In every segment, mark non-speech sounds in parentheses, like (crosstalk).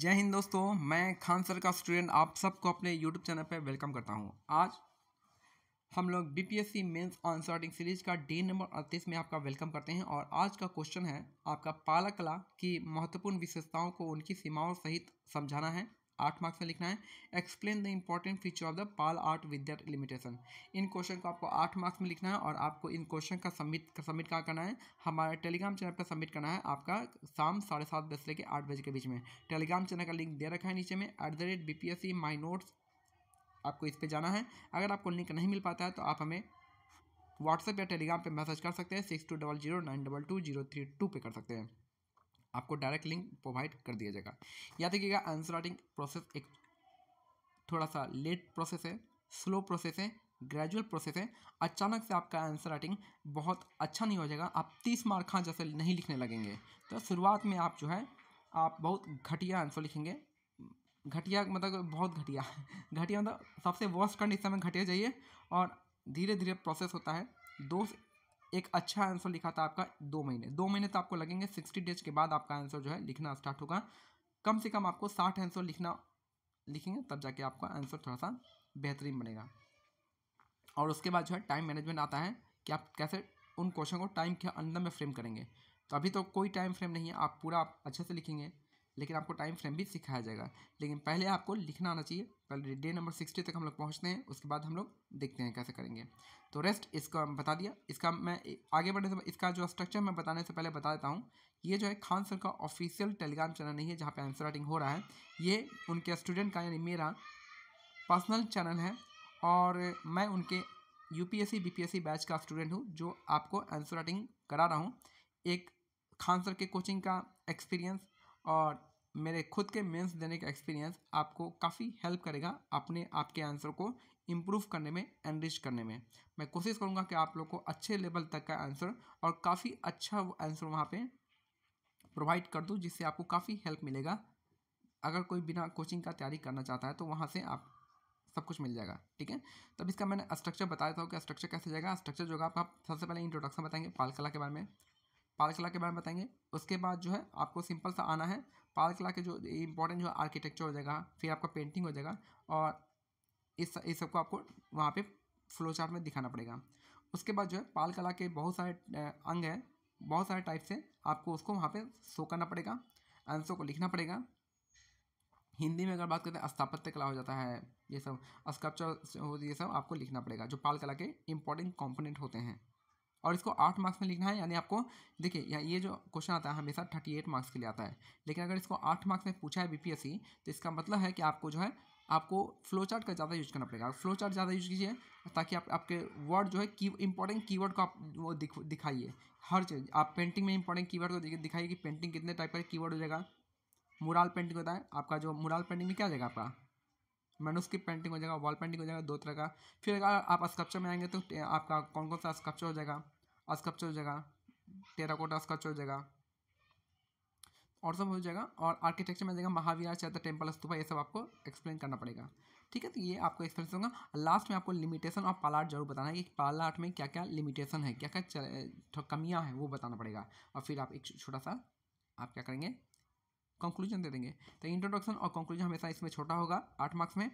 जय हिंद दोस्तों मैं खान सर का स्टूडेंट आप सबको अपने यूट्यूब चैनल पर वेलकम करता हूं आज हम लोग BPSC mains on sorting series का डे नंबर अड़तीस में आपका वेलकम करते हैं और आज का क्वेश्चन है आपका पाला कला की महत्वपूर्ण विशेषताओं को उनकी सीमाओं सहित समझाना है आठ मार्क्स में लिखना है explain the important feature of the Pal art with that limitation इन क्वेश्चन को आपको आठ मार्क्स में लिखना है और आपको इन क्वेश्चन का सबमिट सबमिट कहाँ करना है हमारे टेलीग्राम चैनल पर सबमिट करना है आपका शाम साढ़े सात बजे से लेकर आठ बजे के बीच में टेलीग्राम चैनल का लिंक दे रखा है नीचे में at the rate B P S C my notes आपको इस पर जाना है अगर आपको लिंक नहीं मिल पाता है तो आप हमें व्हाट्सएप या टेलीग्राम पे मैसेज कर सकते हैं six two double zero nine double two zero three two पे कर सकते हैं आपको डायरेक्ट लिंक प्रोवाइड कर दिया जाएगा याद रखिएगा आंसर राइटिंग प्रोसेस एक थोड़ा सा लेट प्रोसेस है स्लो प्रोसेस है ग्रेजुअल प्रोसेस है अचानक से आपका आंसर राइटिंग बहुत अच्छा नहीं हो जाएगा आप तीस मार्क हाँ जैसे नहीं लिखने लगेंगे तो शुरुआत में आप जो है आप बहुत घटिया आंसर लिखेंगे घटिया मतलब बहुत घटिया (laughs) घटिया मतलब सबसे वर्स्ट कंडीशन में घटिया जाइए और धीरे धीरे प्रोसेस होता है दो एक अच्छा आंसर लिखा था आपका दो महीने दो महीने तो आपको लगेंगे सिक्सटी डेज के बाद आपका आंसर जो है लिखना स्टार्ट होगा कम से कम आपको साठ आंसर लिखना लिखेंगे तब जाके आपका आंसर थोड़ा सा बेहतरीन बनेगा और उसके बाद जो है टाइम मैनेजमेंट आता है कि आप कैसे उन क्वेश्चन को टाइम के अंदर में फ्रेम करेंगे तो अभी तो कोई टाइम फ्रेम नहीं है आप पूरा अच्छे से लिखेंगे लेकिन आपको टाइम फ्रेम भी सिखाया जाएगा लेकिन पहले आपको लिखना आना चाहिए पहले डे नंबर सिक्सटी तक हम लोग पहुँचते हैं उसके बाद हम लोग देखते हैं कैसे करेंगे तो रेस्ट इसका बता दिया इसका मैं आगे बढ़ने से इसका जो स्ट्रक्चर मैं बताने से पहले बता देता हूँ ये जो है खान सर का ऑफिशियल टेलीग्राम चैनल नहीं है जहाँ पे आंसर राइटिंग हो रहा है ये उनके स्टूडेंट का यानी मेरा पर्सनल चैनल है और मैं उनके यूपीएससी बीपीएससी बैच का स्टूडेंट हूँ जो आपको आंसर राइटिंग करा रहा हूँ एक खान सर के कोचिंग का एक्सपीरियंस और मेरे खुद के मेंस देने का एक्सपीरियंस आपको काफ़ी हेल्प करेगा अपने आपके आंसर को इम्प्रूव करने में एनरिच करने में मैं कोशिश करूँगा कि आप लोग को अच्छे लेवल तक का आंसर और काफ़ी अच्छा आंसर वहाँ पर प्रोवाइड कर दूँ जिससे आपको काफ़ी हेल्प मिलेगा अगर कोई बिना कोचिंग का तैयारी करना चाहता है तो वहाँ से आप सब कुछ मिल जाएगा ठीक है तब इसका मैंने स्ट्रक्चर बताया था कि स्ट्रक्चर कैसे जाएगा स्ट्रक्चर जो होगा आप सबसे पहले इंट्रोडक्शन बताएंगे पालकला के बारे में पार्कला के बारे में बताएंगे उसके बाद जो है आपको सिंपल सा आना है पालकला के जो इम्पोर्टेंट जो है आर्किटेक्चर हो जाएगा फिर आपका पेंटिंग हो जाएगा और इस इस सबको आपको वहाँ पे फ्लो चार्ट में दिखाना पड़ेगा उसके बाद जो है पाल कला के बहुत सारे अंग हैं बहुत सारे टाइप से आपको उसको वहाँ पे शो करना पड़ेगा आंसर को लिखना पड़ेगा हिंदी में अगर बात करते हैं तो स्थापत्य कला हो जाता है ये सब स्कल्पचर हो ये सब आपको लिखना पड़ेगा जो पाल कला के इंपॉर्टेंट कॉम्पोनेंट होते हैं और इसको आठ मार्क्स में लिखना है यानी आपको देखिए ये जो क्वेश्चन आता है हमेशा थर्टी एट मार्क्स के लिए आता है लेकिन अगर इसको आठ मार्क्स में पूछा है बीपीएससी तो इसका मतलब है कि आपको जो है आपको फ्लो चार्ट का ज़्यादा यूज करना पड़ेगा फ्लो चार्ट ज़्यादा यूज कीजिए ताकि आप आपके वर्ड जो है की इंपॉर्टेंट वर्ड को आप वो दिख, दिखाइए हर चीज़ आप पेंटिंग में इंपॉर्टेंट कीवर्ड को दिखाइए कि पेंटिंग कितने टाइप का वर्ड हो जाएगा मुराल पेंटिंग होता है आपका जो मुराल पेंटिंग में क्या जाएगा आपका मेनोस्क्रिप्ट पेंटिंग हो जाएगा वॉल पेंटिंग हो जाएगा दो तरह का फिर अगर आप स्कप्चर में आएंगे तो आपका कौन कौन सा स्कप्चर हो जाएगा स्कप्चर हो जाएगा टेराकोटा स्कप्चर हो जाएगा और सब हो जाएगा और आर्किटेक्चर में जाएगा महाविहार चैत्र टेम्पल स्तूफा ये सब आपको एक्सप्लेन करना पड़ेगा ठीक है तो ये आपको एक्सप्लेन होगा लास्ट में आपको लिमिटेशन और पाला आर्ट जरूर बताना है कि पाला आर्ट में क्या क्या लिमिटेशन है क्या क्या कमियाँ हैं वो बताना पड़ेगा और फिर आप एक छोटा सा आप क्या करेंगे कंक्लूजन दे देंगे तो इंट्रोडक्शन और कंक्लूजन हमेशा इसमें छोटा होगा आठ मार्क्स में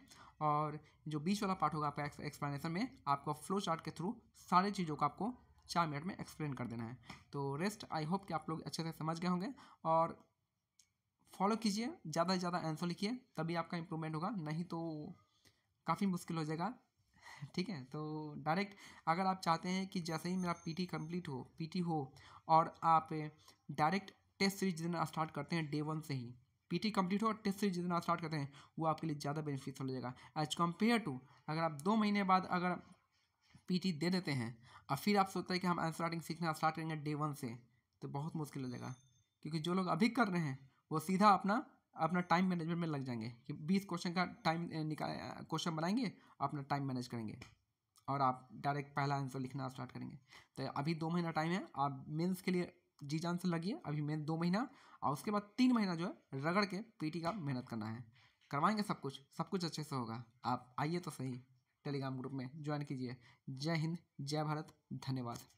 और जो बीच वाला पार्ट होगा आपका एक्सप्लेनेशन में आपको फ्लो चार्ट के थ्रू सारी चीज़ों का आपको चार मिनट में एक्सप्लेन कर देना है तो रेस्ट आई होप कि आप लोग अच्छे से समझ गए होंगे और फॉलो कीजिए ज़्यादा से ज़्यादा आंसर लिखिए तभी आपका इम्प्रूवमेंट होगा नहीं तो काफ़ी मुश्किल हो जाएगा ठीक है तो डायरेक्ट अगर आप चाहते हैं कि जैसे ही मेरा पीटी कंप्लीट हो पीटी हो और आप डायरेक्ट टेस्ट सीरीज जितना स्टार्ट करते हैं डे वन से ही पीटी कंप्लीट हो और टेस्ट सीरीज जितना स्टार्ट करते हैं वो आपके लिए ज़्यादा बेनिफिशियल हो जाएगा एज कम्पेयर टू अगर आप दो महीने बाद अगर पीटी दे देते हैं और फिर आप सोचते हैं कि हम आंसर राइटिंग सीखना स्टार्ट करेंगे डे वन से तो बहुत मुश्किल हो जाएगा क्योंकि जो लोग अभी कर रहे हैं वो सीधा अपना अपना टाइम मैनेजमेंट में लग जाएंगे कि बीस क्वेश्चन का टाइम निकाल क्वेश्चन बनाएंगे अपना टाइम मैनेज करेंगे और आप डायरेक्ट पहला आंसर लिखना स्टार्ट करेंगे तो अभी दो महीना टाइम है आप मेंस के लिए जी जान से है अभी मेहनत दो महीना और उसके बाद तीन महीना जो है रगड़ के पीटी का मेहनत करना है करवाएंगे सब कुछ सब कुछ अच्छे से होगा आप आइए तो सही टेलीग्राम ग्रुप में ज्वाइन कीजिए जय हिंद जय भारत धन्यवाद